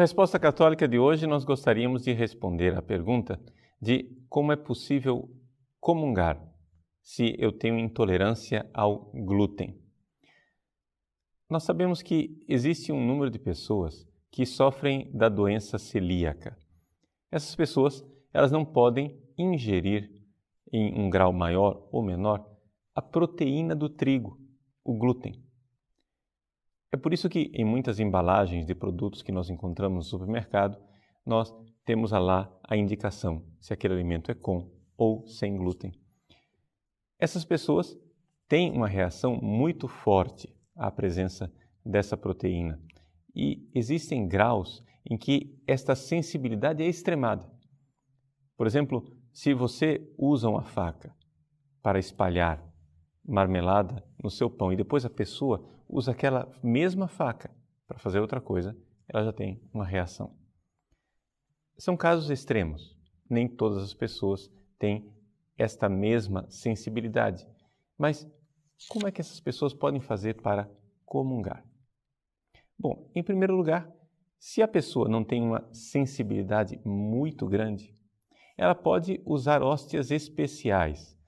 Resposta Católica de hoje, nós gostaríamos de responder à pergunta de como é possível comungar se eu tenho intolerância ao glúten. Nós sabemos que existe um número de pessoas que sofrem da doença celíaca. Essas pessoas, elas não podem ingerir em um grau maior ou menor a proteína do trigo, o glúten. É por isso que em muitas embalagens de produtos que nós encontramos no supermercado, nós temos lá a indicação se aquele alimento é com ou sem glúten. Essas pessoas têm uma reação muito forte à presença dessa proteína e existem graus em que esta sensibilidade é extremada. Por exemplo, se você usa uma faca para espalhar marmelada no seu pão e depois a pessoa usa aquela mesma faca para fazer outra coisa, ela já tem uma reação. São casos extremos. Nem todas as pessoas têm esta mesma sensibilidade. Mas como é que essas pessoas podem fazer para comungar? Bom, em primeiro lugar, se a pessoa não tem uma sensibilidade muito grande, ela pode usar hóstias especiais,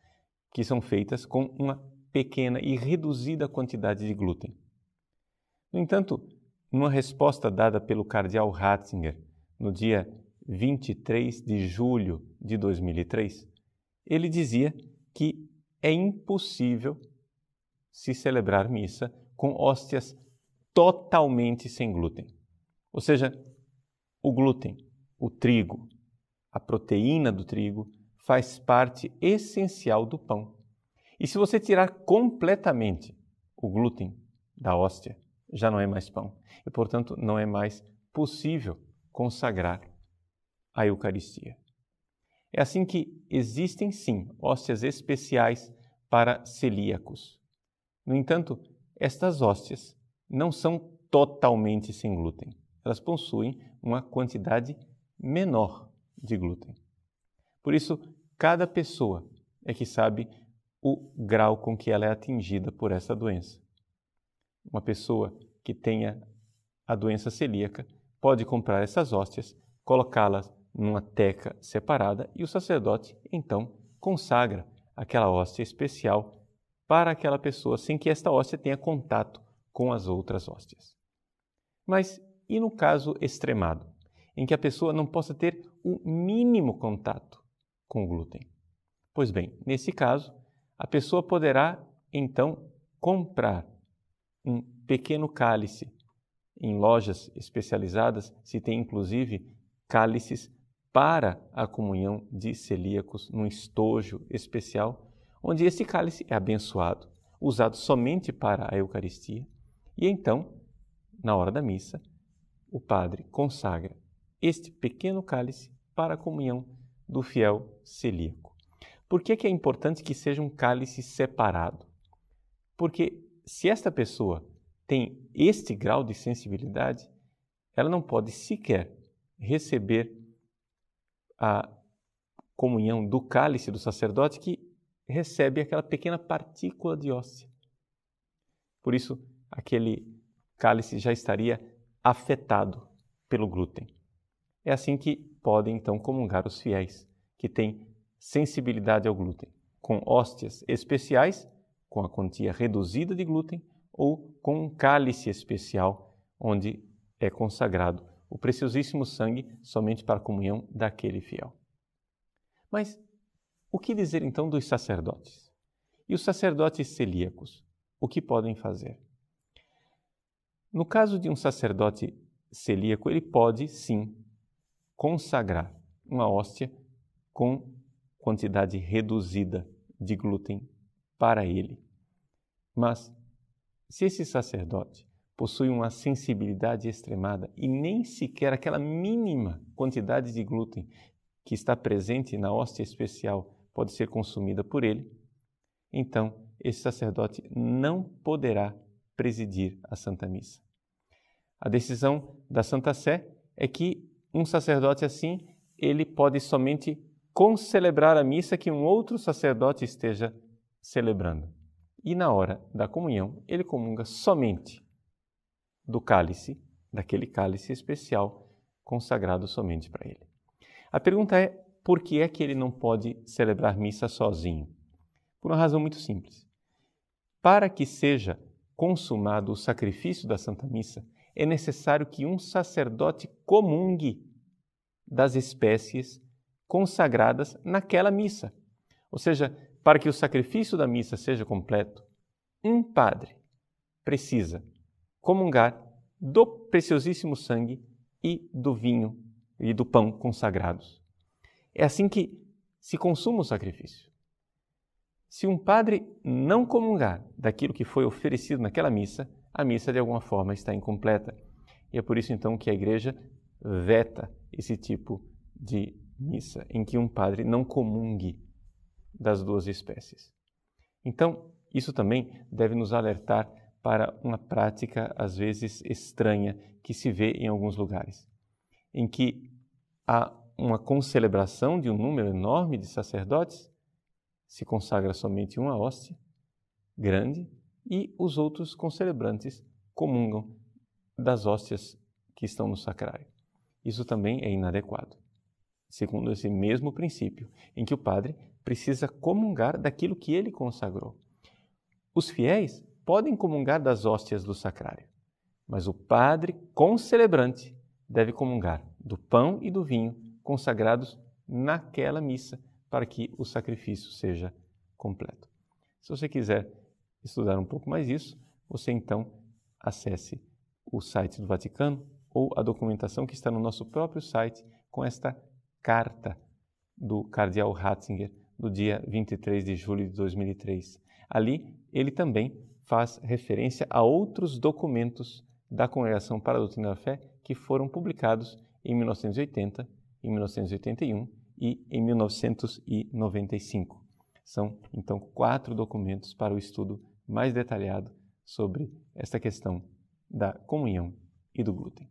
que são feitas com uma pequena e reduzida quantidade de glúten. No entanto, numa resposta dada pelo cardeal Ratzinger no dia 23 de julho de 2003, ele dizia que é impossível se celebrar missa com hóstias totalmente sem glúten. Ou seja, o glúten, o trigo, a proteína do trigo, faz parte essencial do pão. E se você tirar completamente o glúten da hóstia, já não é mais pão. E, portanto, não é mais possível consagrar a Eucaristia. É assim que existem, sim, hóstias especiais para celíacos. No entanto, estas hóstias não são totalmente sem glúten. Elas possuem uma quantidade menor de glúten. Por isso, cada pessoa é que sabe o grau com que ela é atingida por essa doença. Uma pessoa que tenha a doença celíaca pode comprar essas hóstias, colocá-las numa teca separada e o sacerdote então consagra aquela hóstia especial para aquela pessoa sem que esta hóstia tenha contato com as outras hóstias. Mas e no caso extremado, em que a pessoa não possa ter o mínimo contato com o glúten? Pois bem, nesse caso, a pessoa poderá então comprar um pequeno cálice em lojas especializadas, se tem inclusive cálices para a comunhão de celíacos num estojo especial, onde esse cálice é abençoado, usado somente para a Eucaristia, e então, na hora da missa, o padre consagra este pequeno cálice para a comunhão do fiel celíaco. Por que, que é importante que seja um cálice separado? Porque se esta pessoa tem este grau de sensibilidade, ela não pode sequer receber a comunhão do cálice do sacerdote que recebe aquela pequena partícula de hóstia. Por isso, aquele cálice já estaria afetado pelo glúten. É assim que podem então comungar os fiéis, que têm sensibilidade ao glúten, com hóstias especiais, com a quantia reduzida de glúten, ou com um cálice especial, onde é consagrado o preciosíssimo sangue somente para a comunhão daquele fiel. Mas o que dizer então dos sacerdotes? E os sacerdotes celíacos, o que podem fazer? No caso de um sacerdote celíaco, ele pode sim consagrar uma hóstia com quantidade reduzida de glúten para ele. Mas se esse sacerdote possui uma sensibilidade extremada e nem sequer aquela mínima quantidade de glúten que está presente na hóstia especial pode ser consumida por ele, então esse sacerdote não poderá presidir a Santa Missa. A decisão da Santa Sé é que um sacerdote assim, ele pode somente concelebrar a missa que um outro sacerdote esteja celebrando. E na hora da comunhão, ele comunga somente do cálice, daquele cálice especial consagrado somente para ele. A pergunta é: por que é que ele não pode celebrar missa sozinho? Por uma razão muito simples. Para que seja consumado o sacrifício da Santa Missa, é necessário que um sacerdote comungue das espécies consagradas naquela missa. Ou seja, para que o sacrifício da missa seja completo, um padre precisa comungar do preciosíssimo sangue e do vinho e do pão consagrados. É assim que se consuma o sacrifício. Se um padre não comungar daquilo que foi oferecido naquela missa, a missa de alguma forma está incompleta. E é por isso então que a igreja veta esse tipo de missa em que um padre não comungue das duas espécies. Então, isso também deve nos alertar para uma prática às vezes estranha que se vê em alguns lugares, em que há uma concelebração de um número enorme de sacerdotes, se consagra somente uma hóstia grande e os outros concelebrantes comungam das hóstias que estão no sacrário. Isso também é inadequado segundo esse mesmo princípio, em que o padre precisa comungar daquilo que ele consagrou. Os fiéis podem comungar das hóstias do sacrário, mas o padre concelebrante deve comungar do pão e do vinho consagrados naquela missa para que o sacrifício seja completo. Se você quiser estudar um pouco mais isso, você então acesse o site do Vaticano ou a documentação que está no nosso próprio site com esta carta do cardeal Ratzinger do dia 23 de julho de 2003. Ali, ele também faz referência a outros documentos da Congregação para a Doutrina da Fé que foram publicados em 1980, em 1981 e em 1995. São, então, quatro documentos para o estudo mais detalhado sobre esta questão da comunhão e do glúten.